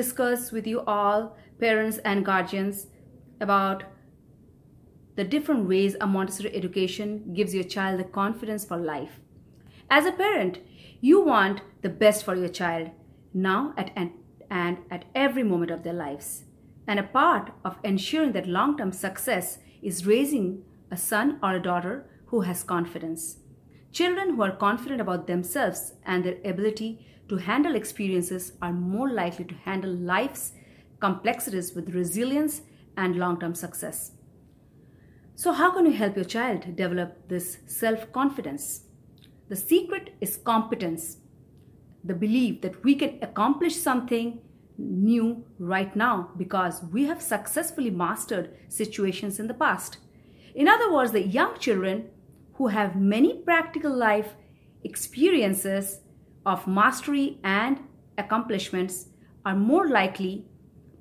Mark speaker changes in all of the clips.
Speaker 1: discuss with you all, parents and guardians, about the different ways a Montessori education gives your child the confidence for life. As a parent, you want the best for your child now at, and, and at every moment of their lives. And a part of ensuring that long-term success is raising a son or a daughter who has confidence. Children who are confident about themselves and their ability to handle experiences are more likely to handle life's complexities with resilience and long-term success. So how can you help your child develop this self-confidence? The secret is competence, the belief that we can accomplish something new right now because we have successfully mastered situations in the past. In other words, the young children who have many practical life experiences of mastery and accomplishments are more likely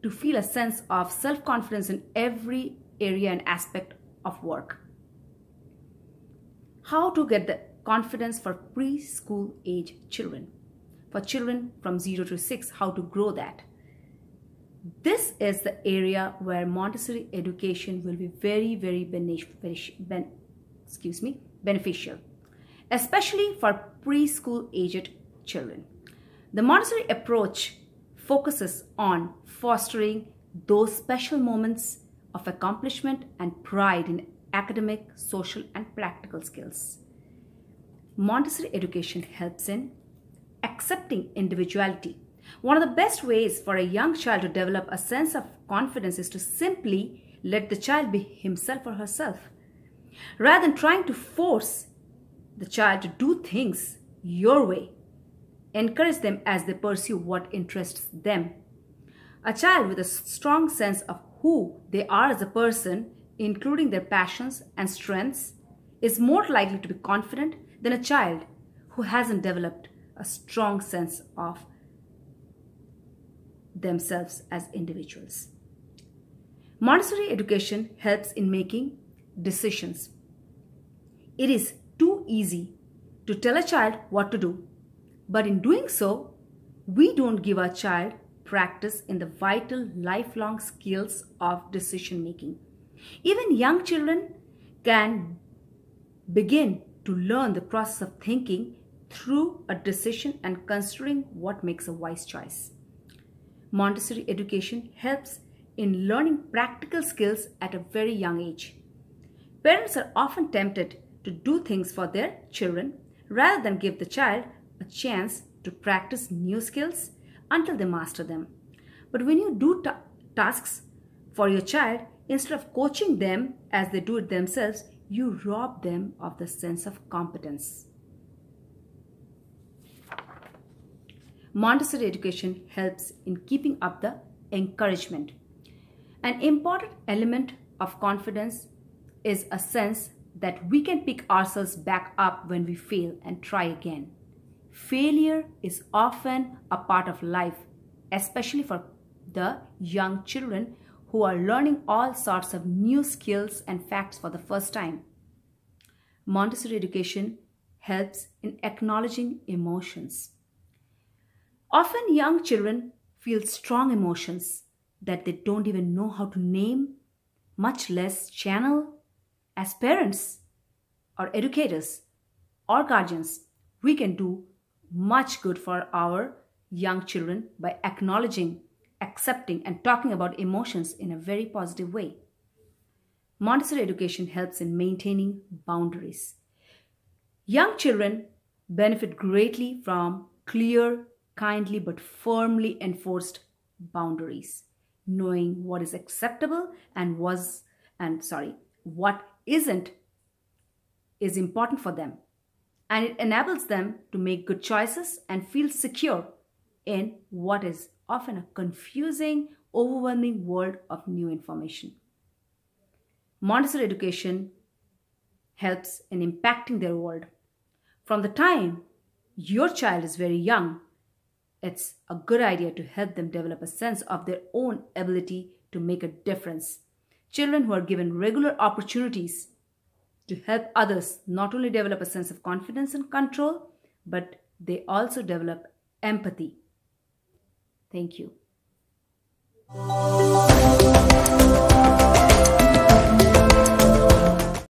Speaker 1: to feel a sense of self confidence in every area and aspect of work. How to get the confidence for preschool age children? For children from 0 to 6, how to grow that? This is the area where Montessori education will be very, very beneficial excuse me, beneficial, especially for preschool aged children. The Montessori approach focuses on fostering those special moments of accomplishment and pride in academic, social, and practical skills. Montessori education helps in accepting individuality. One of the best ways for a young child to develop a sense of confidence is to simply let the child be himself or herself rather than trying to force the child to do things your way. Encourage them as they pursue what interests them. A child with a strong sense of who they are as a person, including their passions and strengths, is more likely to be confident than a child who hasn't developed a strong sense of themselves as individuals. Montessori education helps in making decisions it is too easy to tell a child what to do. But in doing so, we don't give our child practice in the vital lifelong skills of decision making. Even young children can begin to learn the process of thinking through a decision and considering what makes a wise choice. Montessori education helps in learning practical skills at a very young age. Parents are often tempted to do things for their children rather than give the child a chance to practice new skills until they master them. But when you do ta tasks for your child, instead of coaching them as they do it themselves, you rob them of the sense of competence. Montessori education helps in keeping up the encouragement. An important element of confidence is a sense that we can pick ourselves back up when we fail and try again. Failure is often a part of life, especially for the young children who are learning all sorts of new skills and facts for the first time. Montessori education helps in acknowledging emotions. Often, young children feel strong emotions that they don't even know how to name, much less channel as parents or educators or guardians, we can do much good for our young children by acknowledging, accepting, and talking about emotions in a very positive way. Montessori education helps in maintaining boundaries. Young children benefit greatly from clear, kindly, but firmly enforced boundaries, knowing what is acceptable and was and sorry, what isn't is important for them. And it enables them to make good choices and feel secure in what is often a confusing, overwhelming world of new information. Montessori education helps in impacting their world. From the time your child is very young, it's a good idea to help them develop a sense of their own ability to make a difference children who are given regular opportunities to help others not only develop a sense of confidence and control, but they also develop empathy. Thank you.